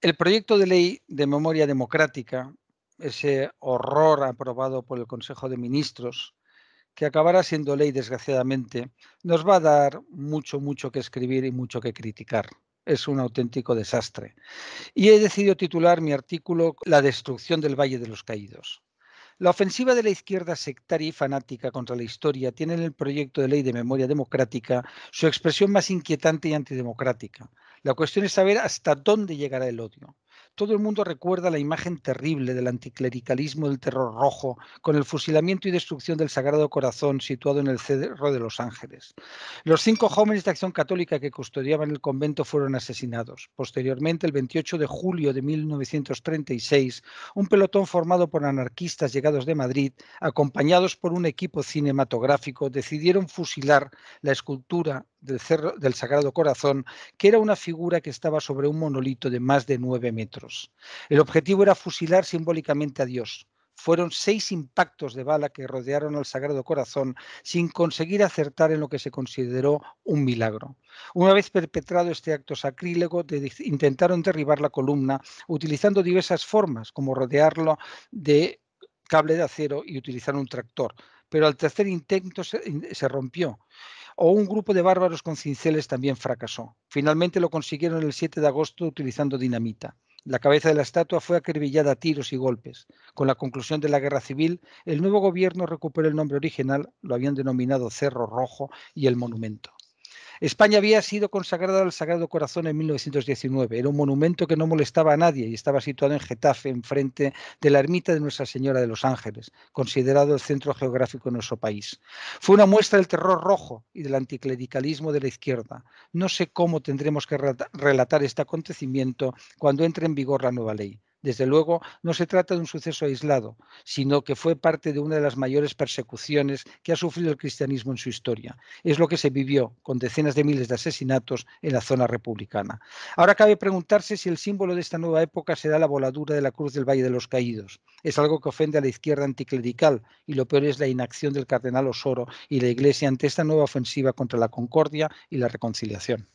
El proyecto de ley de memoria democrática, ese horror aprobado por el Consejo de Ministros, que acabará siendo ley desgraciadamente, nos va a dar mucho, mucho que escribir y mucho que criticar. Es un auténtico desastre. Y he decidido titular mi artículo La destrucción del Valle de los Caídos. La ofensiva de la izquierda sectaria y fanática contra la historia tiene en el proyecto de ley de memoria democrática su expresión más inquietante y antidemocrática. La cuestión es saber hasta dónde llegará el odio todo el mundo recuerda la imagen terrible del anticlericalismo del terror rojo, con el fusilamiento y destrucción del Sagrado Corazón situado en el Cerro de los Ángeles. Los cinco jóvenes de Acción Católica que custodiaban el convento fueron asesinados. Posteriormente, el 28 de julio de 1936, un pelotón formado por anarquistas llegados de Madrid, acompañados por un equipo cinematográfico, decidieron fusilar la escultura del, del Sagrado Corazón, que era una figura que estaba sobre un monolito de más de nueve metros. El objetivo era fusilar simbólicamente a Dios. Fueron seis impactos de bala que rodearon al Sagrado Corazón sin conseguir acertar en lo que se consideró un milagro. Una vez perpetrado este acto sacrílego, intentaron derribar la columna utilizando diversas formas, como rodearlo de cable de acero y utilizar un tractor, pero al tercer intento se rompió o un grupo de bárbaros con cinceles también fracasó. Finalmente lo consiguieron el 7 de agosto utilizando dinamita. La cabeza de la estatua fue acribillada a tiros y golpes. Con la conclusión de la guerra civil, el nuevo gobierno recuperó el nombre original, lo habían denominado Cerro Rojo, y el monumento. España había sido consagrada al Sagrado Corazón en 1919. Era un monumento que no molestaba a nadie y estaba situado en Getafe, enfrente de la ermita de Nuestra Señora de los Ángeles, considerado el centro geográfico de nuestro país. Fue una muestra del terror rojo y del anticlericalismo de la izquierda. No sé cómo tendremos que relatar este acontecimiento cuando entre en vigor la nueva ley. Desde luego, no se trata de un suceso aislado, sino que fue parte de una de las mayores persecuciones que ha sufrido el cristianismo en su historia. Es lo que se vivió con decenas de miles de asesinatos en la zona republicana. Ahora cabe preguntarse si el símbolo de esta nueva época será la voladura de la cruz del Valle de los Caídos. Es algo que ofende a la izquierda anticlerical y lo peor es la inacción del cardenal Osoro y la Iglesia ante esta nueva ofensiva contra la concordia y la reconciliación.